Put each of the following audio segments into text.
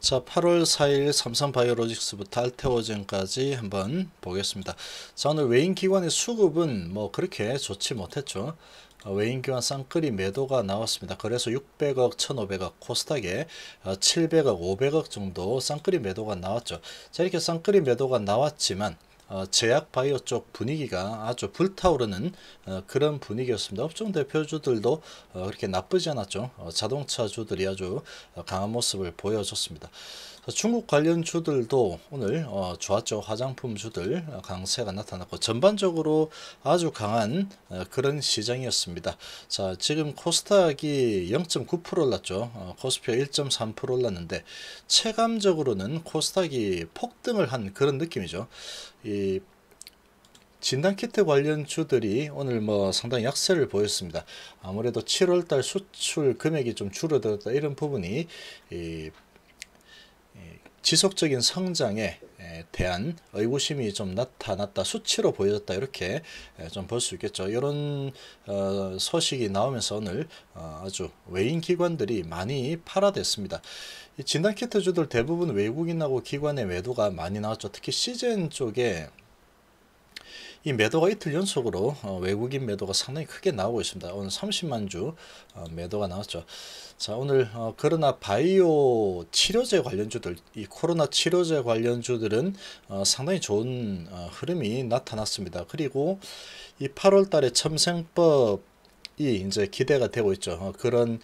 자, 8월 4일 삼성바이오로직스부터 알테오젠까지 한번 보겠습니다. 자, 오늘 외인기관의 수급은 뭐 그렇게 좋지 못했죠. 어, 외인기관 쌍끌이 매도가 나왔습니다. 그래서 600억, 1500억, 코스닥에 700억, 어, 500억 정도 쌍끌이 매도가 나왔죠. 자, 이렇게 쌍끌이 매도가 나왔지만 어, 제약 바이오 쪽 분위기가 아주 불타오르는 어, 그런 분위기였습니다. 업종 대표주들도 어, 그렇게 나쁘지 않았죠. 자동차주들이 아주 강한 모습을 보여줬습니다. 중국 관련 주들도 오늘 어, 좋았죠. 화장품 주들 어, 강세가 나타났고 전반적으로 아주 강한 어, 그런 시장이었습니다. 자 지금 코스닥이 0.9% 올랐죠. 어, 코스피가 1.3% 올랐는데 체감적으로는 코스닥이 폭등을 한 그런 느낌이죠. 이 진단키트 관련 주들이 오늘 뭐 상당히 약세를 보였습니다. 아무래도 7월달 수출 금액이 좀 줄어들었다 이런 부분이 이 지속적인 성장에 대한 의구심이 좀 나타났다 수치로 보여졌다 이렇게 좀 볼 수 있겠죠 이런 어, 소식이 나오면서 오늘 어, 아주 외인 기관들이 많이 팔아댔습니다 진단키트주들 대부분 외국인하고 기관의 외도가 많이 나왔죠 특히 시즌 쪽에 이 매도가 이틀 연속으로 어, 외국인 매도가 상당히 크게 나오고 있습니다. 오늘 30만 주 어, 매도가 나왔죠. 자 오늘 그러나 어, 바이오 치료제 관련주들 이 코로나 치료제 관련주들은 상당히 좋은 흐름이 나타났습니다. 그리고 이 8월 달에 첨생법 이 이제 기대가 되고 있죠. 그런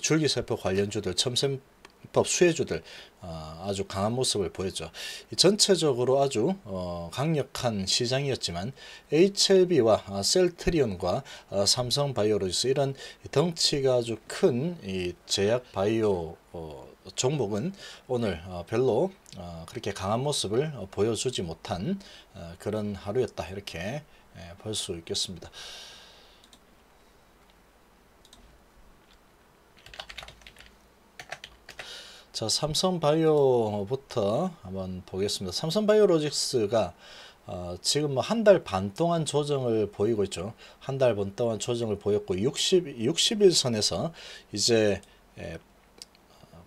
줄기세포 관련주들 첨생 입법 수혜주들 어, 아주 강한 모습을 보였죠. 전체적으로 아주 어, 강력한 시장이었지만 HLB와 아, 셀트리온과 아, 삼성바이오로지스 이런 덩치가 아주 큰 제약 바이오 어, 종목은 오늘 별로 그렇게 강한 모습을 보여주지 못한 그런 하루였다 이렇게 예, 볼수 있겠습니다. 자, 삼성바이오부터 한번 보겠습니다. 삼성바이오로직스가 어, 지금 뭐 한 달 반 동안 조정을 보이고 있죠. 한 달 반 동안 조정을 보였고 60 60일 선에서 이제 에,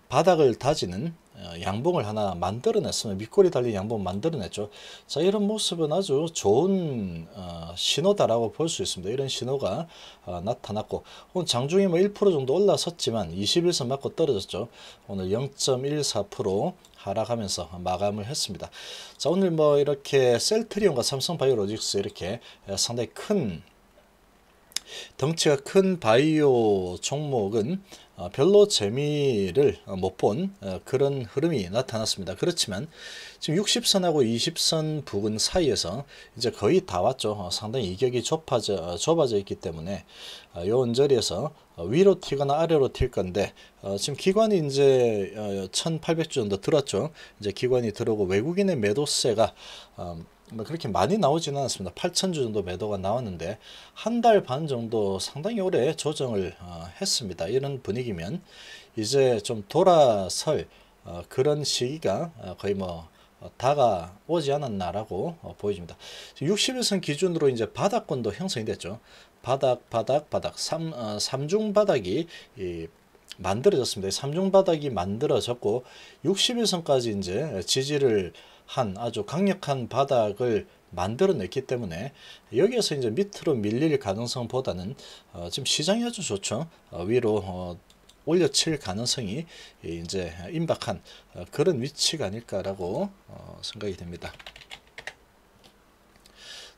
바닥을 다지는 어, 양봉을 하나 만들어냈으면 밑골이 달린 양봉 만들어냈죠. 자 이런 모습은 아주 좋은 어, 신호다라고 볼 수 있습니다. 이런 신호가 어, 나타났고 오늘 장중이 뭐1% 정도 올라섰지만 21선 맞고 떨어졌죠. 오늘 0.14% 하락하면서 마감을 했습니다. 자 오늘 뭐 이렇게 셀트리온과 삼성바이오로직스 이렇게 어, 상당히 큰 덩치가 큰 바이오 종목은 어, 별로 재미를 어, 못본 어, 그런 흐름이 나타났습니다. 그렇지만 지금 60선하고 20선 부근 사이에서 이제 거의 다 왔죠. 상당히 이격이 좁아져, 좁아져 있기 때문에 요원 자리에서 위로 튀거나 아래로 튈 건데 지금 기관이 이제 1800주 정도 들었죠. 이제 기관이 들어오고 외국인의 매도세가 뭐 그렇게 많이 나오지는 않았습니다. 8천주 정도 매도가 나왔는데 한 달 반 정도 상당히 오래 조정을 했습니다. 이런 분위기 시기면 이제 좀 돌아설 어, 그런 시기가 어, 거의 뭐 어, 다가오지 않았나라고 보여집니다. 61선 기준으로 이제 바닥권도 형성이 됐죠. 바닥, 바닥, 바닥, 삼, 어, 삼중 바닥이 이, 만들어졌습니다. 삼중 바닥이 만들어졌고 61선까지 이제 지지를 한 아주 강력한 바닥을 만들어냈기 때문에 여기에서 이제 밑으로 밀릴 가능성보다는 어, 지금 시장이 아주 좋죠. 어, 위로 올려칠 가능성이 예, 이제 임박한 어, 그런 위치가 아닐까라고 어, 생각이 됩니다.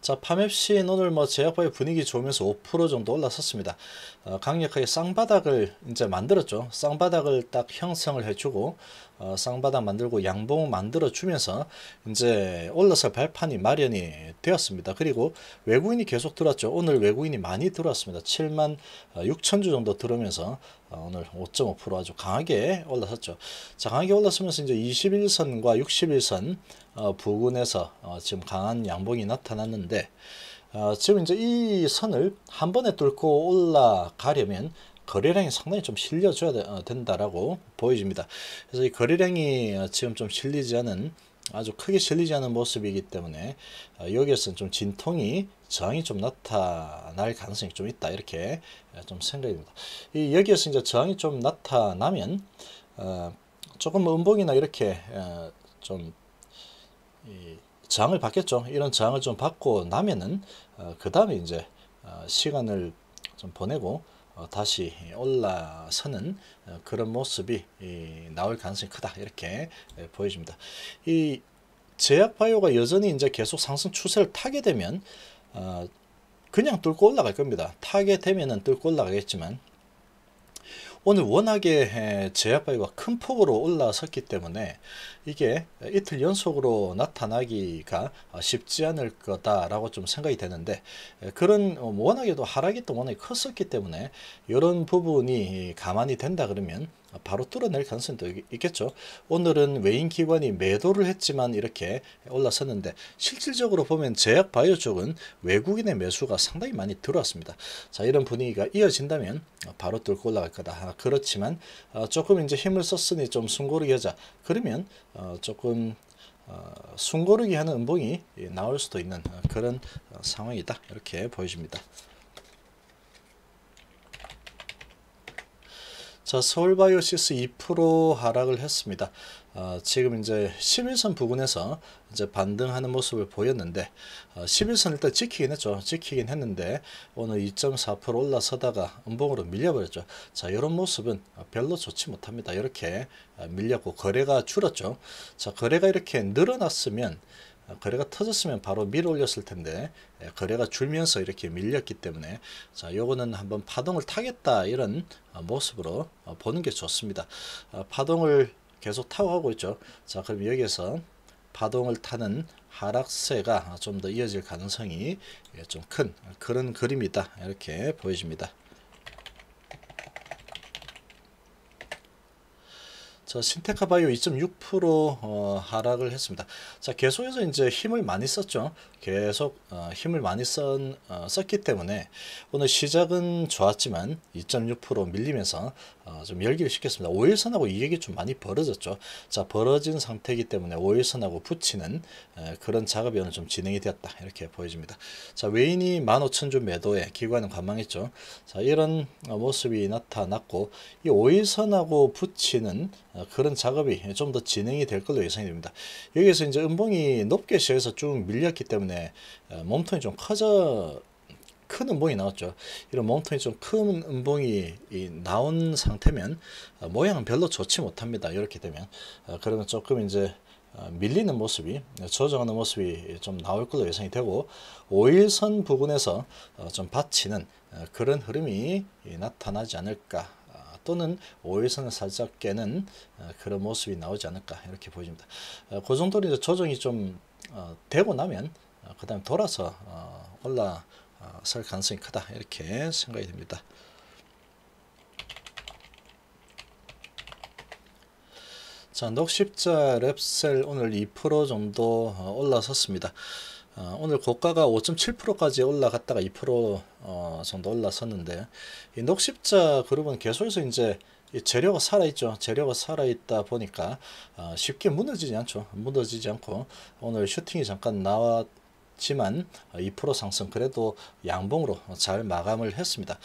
자, 파맵시 오늘 뭐 제약바의 분위기 좋으면서 5% 정도 올라섰습니다. 어, 강력하게 쌍바닥을 이제 만들었죠. 쌍바닥을 딱 형성을 해주고 어, 쌍바닥 만들고 양봉 만들어 주면서 이제 올라설 발판이 마련이 되었습니다. 그리고 외국인이 계속 들어왔죠. 오늘 외국인이 많이 들어왔습니다. 7만 6천 어, 주 정도 들어오면서 어, 오늘 5.5% 아주 강하게 올라섰죠. 자, 강하게 올라서면서 이제 21선과 61선 어, 부근에서 어, 지금 강한 양봉이 나타났는데 어, 지금 이제 이 선을 한 번에 뚫고 올라가려면 거래량이 상당히 좀 실려줘야 어, 된다라고 보여집니다. 그래서 이 거래량이 어, 지금 좀 실리지 않은 아주 크게 실리지 않은 모습이기 때문에 어, 여기에서는 좀 진통이 저항이 좀 나타날 가능성이 좀 있다 이렇게 좀 생각입니다. 이 여기에서 이제 저항이 좀 나타나면 조금 음봉이나 이렇게 좀 저항을 받겠죠. 이런 저항을 좀 받고 나면은 그 다음에 이제 시간을 좀 보내고 어, 다시 올라서는 어, 그런 모습이 나올 가능성이 크다 이렇게 예, 보여집니다. 이 제약바이오가 여전히 이제 계속 상승 추세를 타게 되면 어, 그냥 뚫고 올라갈 겁니다. 타게 되면 뚫고 올라가겠지만 오늘 워낙에 제약바이가 큰 폭으로 올라섰기 때문에 이게 이틀 연속으로 나타나기가 쉽지 않을 거다라고 좀 생각이 되는데 그런 어, 워낙에도 하락이 또워낙 컸었기 때문에 이런 부분이 가만히 된다 그러면 아, 바로 뚫어낼 가능성도 있겠죠. 오늘은 외인 기관이 매도를 했지만 이렇게 올라섰는데 실질적으로 보면 제약 바이오 쪽은 외국인의 매수가 상당히 많이 들어왔습니다. 자 이런 분위기가 이어진다면 바로 뚫고 올라갈 거다. 아, 그렇지만 아, 조금 이제 힘을 썼으니 좀 숨고르게 하자. 그러면 어, 조금 어, 숨고르기 하는 음봉이 나올 수도 있는 어, 그런 상황이다 이렇게 보여집니다. 자, 서울바이오시스 2% 하락을 했습니다. 어, 지금 이제 11선 부근에서 이제 반등하는 모습을 보였는데 어, 11선 일단 지키긴 했죠. 지키긴 했는데 오늘 2.4% 올라서다가 음봉으로 밀려버렸죠. 자 이런 모습은 별로 좋지 못합니다. 이렇게 밀렸고 거래가 줄었죠. 자 거래가 이렇게 늘어났으면 어, 거래가 터졌으면 바로 밀어 올렸을 텐데 예, 거래가 줄면서 이렇게 밀렸기 때문에 자 요거는 한번 파동을 타겠다 이런 어, 모습으로 어, 보는 게 좋습니다 파동을 계속 타고 가고 있죠 자 그럼 여기에서 파동을 타는 하락세가 좀 더 이어질 가능성이 예, 좀큰 그런 그림이다 이렇게 보여집니다 자, 신테카 바이오 2.6% 어, 하락을 했습니다. 자, 계속해서 이제 힘을 많이 썼죠. 계속 어, 힘을 많이 쓴, 어, 썼기 때문에 오늘 시작은 좋았지만 2.6% 밀리면서 어, 좀 열기를 시켰습니다. 5일선하고 이익이 좀 많이 벌어졌죠. 자, 벌어진 상태이기 때문에 5일선하고 붙이는 에, 어, 그런 작업이 오늘 좀 진행이 되었다. 이렇게 보여집니다. 자, 외인이 15,000주 매도에 기관은 관망했죠. 자, 이런 모습이 나타났고 이 5일선하고 붙이는 어, 아, 그런 작업이 좀 더 진행이 될 걸로 예상이 됩니다. 여기서 이제 음봉이 높게 시에서 쭉 밀렸기 때문에 어, 몸통이 좀 커져 큰 음봉이 나왔죠. 이런 몸통이 좀 큰 음봉이 나온 상태면 어, 모양은 별로 좋지 못합니다. 이렇게 되면 어, 그러면 조금 이제 밀리는 모습이 조정하는 모습이 좀 나올 걸로 예상이 되고 5일선 부근에서 좀 받치는 그런 흐름이 나타나지 않을까 또는 오일선을 살짝 깨는 어, 그런 모습이 나오지 않을까 이렇게 보입니다. 어, 그 정도로 이제 조정이 좀 어, 되고 나면 그 다음에 돌아서 올라설 가능성이 크다 이렇게 생각이 됩니다. 자, 녹십자 랩셀 오늘 2% 정도 올라섰습니다. 어, 오늘 고가가 5.7%까지 올라갔다가 2% 어, 정도 올라섰는데 이 녹십자 그룹은 계속해서 이제 이 재료가 살아있죠. 재료가 살아있다 보니까 어, 쉽게 무너지지 않죠. 무너지지 않고 오늘 슈팅이 잠깐 나왔 지만 2% 상승 그래도 양봉으로 잘 마감을 했습니다.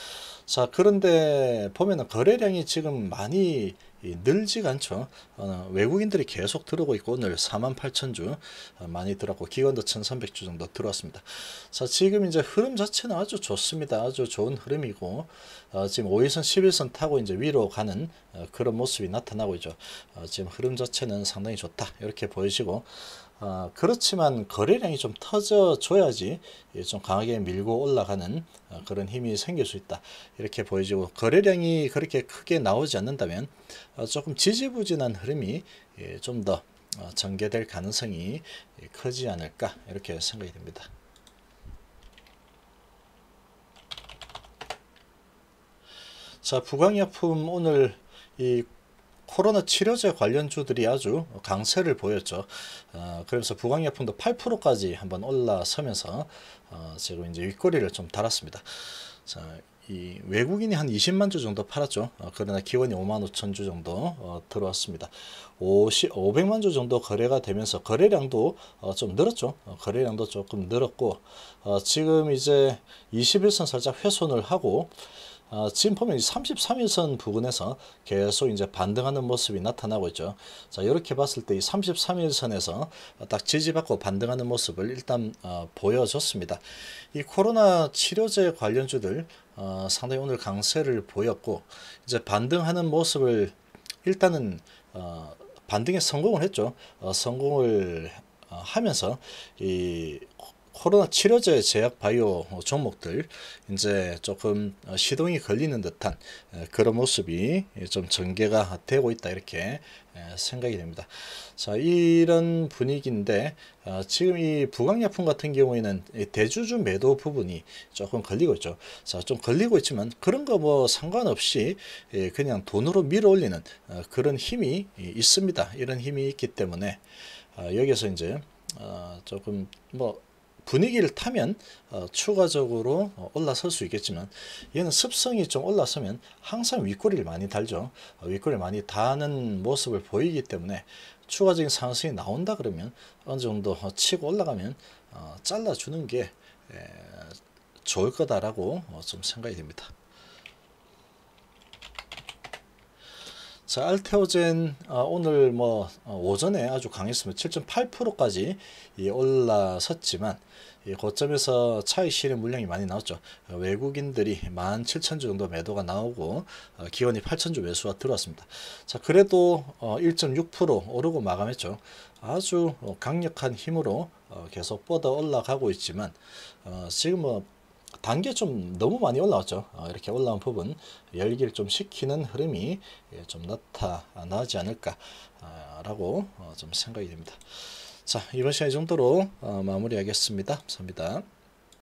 자 그런데 보면 거래량이 지금 많이 늘지가 않죠. 어, 외국인들이 계속 들어오고 있고 오늘 4 8 0주 많이 들어왔고 기관도 1,300주 정도 들어왔습니다. 자 지금 이제 흐름 자체는 아주 좋습니다. 아주 좋은 흐름이고 어, 지금 5일선 11선 타고 이제 위로 가는 어, 그런 모습이 나타나고 있죠. 지금 흐름 자체는 상당히 좋다 이렇게 보여지고 어, 그렇지만 거래량이 좀 터져줘야지 예, 좀 강하게 밀고 올라가는 어, 그런 힘이 생길 수 있다 이렇게 보여지고 거래량이 그렇게 크게 나오지 않는다면 어, 조금 지지부진한 흐름이 예, 좀더 어, 전개될 가능성이 예, 크지 않을까 이렇게 생각이 됩니다. 자 부광약품 오늘 이 코로나 치료제 관련주들이 아주 강세를 보였죠. 어, 그래서 부강약품도 8%까지 한번 올라서면서 어, 지금 이제 윗꼬리를 좀 달았습니다. 자, 이 외국인이 한 20만 주 정도 팔았죠. 어, 그러나 기원이 5만 5천 주 정도 어, 들어왔습니다. 50, 500만 주 정도 거래가 되면서 거래량도 어, 좀 늘었죠. 어, 거래량도 조금 늘었고 어, 지금 이제 21선 살짝 훼손을 하고 어, 지금 보면 33일선 부근에서 계속 이제 반등하는 모습이 나타나고 있죠. 자, 이렇게 봤을 때이 33일선에서 딱 지지받고 반등하는 모습을 일단 어, 보여줬습니다. 이 코로나 치료제 관련주들 어, 상당히 오늘 강세를 보였고 이제 반등하는 모습을 일단은 어, 반등에 성공을 했죠. 어, 성공을 어, 하면서 이 코로나 치료제 제약 바이오 종목들 이제 조금 시동이 걸리는 듯한 그런 모습이 좀 전개가 되고 있다 이렇게 생각이 됩니다. 자 이런 분위기인데 어, 지금 이 부강약품 같은 경우에는 대주주 매도 부분이 조금 걸리고 있죠. 자좀 걸리고 있지만 그런 거 뭐 상관없이 예, 그냥 돈으로 밀어올리는 어, 그런 힘이 있습니다. 이런 힘이 있기 때문에 어, 여기서 이제 조금 뭐 분위기를 타면 어, 추가적으로 어, 올라설 수 있겠지만 얘는 습성이 좀 올라서면 항상 윗꼬리를 많이 달죠. 어, 윗꼬리를 많이 다는 모습을 보이기 때문에 추가적인 상승이 나온다 그러면 어느 정도 어, 치고 올라가면 어, 잘라주는 게 에, 좋을 거다라고 어, 좀 생각이 됩니다. 자, 알테오젠 아, 오늘 뭐 어, 오전에 아주 강했으면 7.8%까지 올라섰지만 예, 고점에서 차익 실현 물량이 많이 나왔죠. 어, 외국인들이 17,000주 정도 매도가 나오고 어, 기온이 8,000주 매수가 들어왔습니다. 자, 그래도 1.6% 오르고 마감했죠. 아주 강력한 힘으로 계속 뻗어 올라가고 있지만 지금 뭐 단계 좀 너무 많이 올라왔죠. 어, 이렇게 올라온 부분 열기를 좀 식히는 흐름이 예, 좀 나타나지 않을까라고 아, 어, 좀 생각이 됩니다. 자 이번 시간 이 정도로 어, 마무리하겠습니다. 감사합니다.